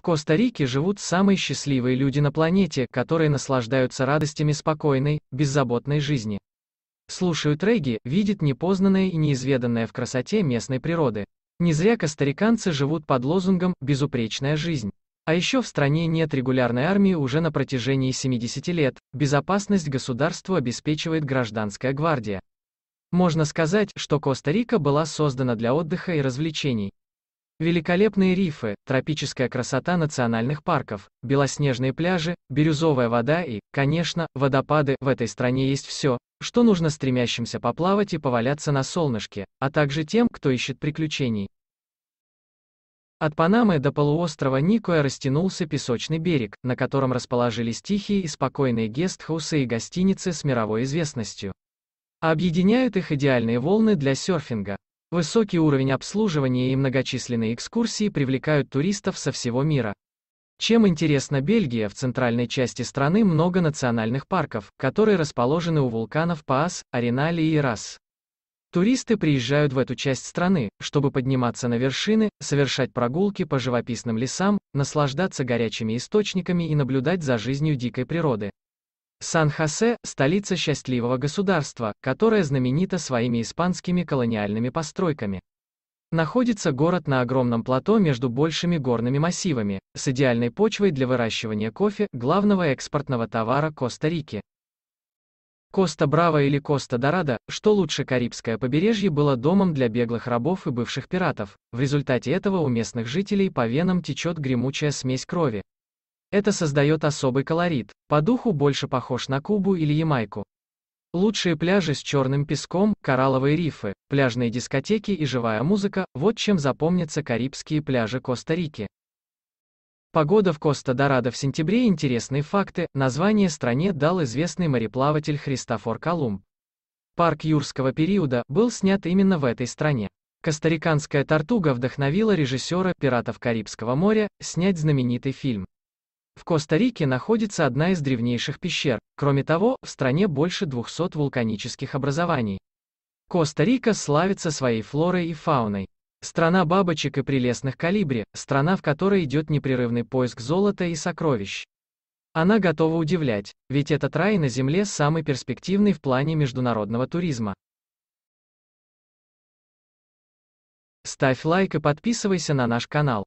В Коста-Рике живут самые счастливые люди на планете, которые наслаждаются радостями спокойной, беззаботной жизни. Слушают регги, видят непознанное и неизведанное в красоте местной природы. Не зря костариканцы живут под лозунгом «безупречная жизнь». А еще в стране нет регулярной армии уже на протяжении 70 лет, безопасность государству обеспечивает гражданская гвардия. Можно сказать, что Коста-Рика была создана для отдыха и развлечений. Великолепные рифы, тропическая красота национальных парков, белоснежные пляжи, бирюзовая вода и, конечно, водопады, в этой стране есть все, что нужно стремящимся поплавать и поваляться на солнышке, а также тем, кто ищет приключений. От Панамы до полуострова Никоя растянулся песочный берег, на котором расположились тихие и спокойные гестхаусы и гостиницы с мировой известностью. объединяют их идеальные волны для серфинга. Высокий уровень обслуживания и многочисленные экскурсии привлекают туристов со всего мира. Чем интересна Бельгия, в центральной части страны много национальных парков, которые расположены у вулканов Паас, Аренали и Рас. Туристы приезжают в эту часть страны, чтобы подниматься на вершины, совершать прогулки по живописным лесам, наслаждаться горячими источниками и наблюдать за жизнью дикой природы. Сан-Хосе – столица счастливого государства, которое знаменито своими испанскими колониальными постройками. Находится город на огромном плато между большими горными массивами, с идеальной почвой для выращивания кофе, главного экспортного товара Коста-Рики. Коста-Браво или Коста-Дорадо, что лучше Карибское побережье было домом для беглых рабов и бывших пиратов, в результате этого у местных жителей по венам течет гремучая смесь крови, это создает особый колорит, по духу больше похож на Кубу или Ямайку. Лучшие пляжи с черным песком, коралловые рифы, пляжные дискотеки и живая музыка – вот чем запомнятся карибские пляжи Коста-Рики. Погода в Коста-Дорадо в сентябре – интересные факты, название стране дал известный мореплаватель Христофор Колумб. Парк юрского периода был снят именно в этой стране. Костариканская тортуга вдохновила режиссера «Пиратов Карибского моря» снять знаменитый фильм. В Коста-Рике находится одна из древнейших пещер. Кроме того, в стране больше 200 вулканических образований. Коста-Рика славится своей флорой и фауной. Страна бабочек и прелестных калибри, страна, в которой идет непрерывный поиск золота и сокровищ. Она готова удивлять, ведь этот рай на Земле самый перспективный в плане международного туризма. Ставь лайк и подписывайся на наш канал.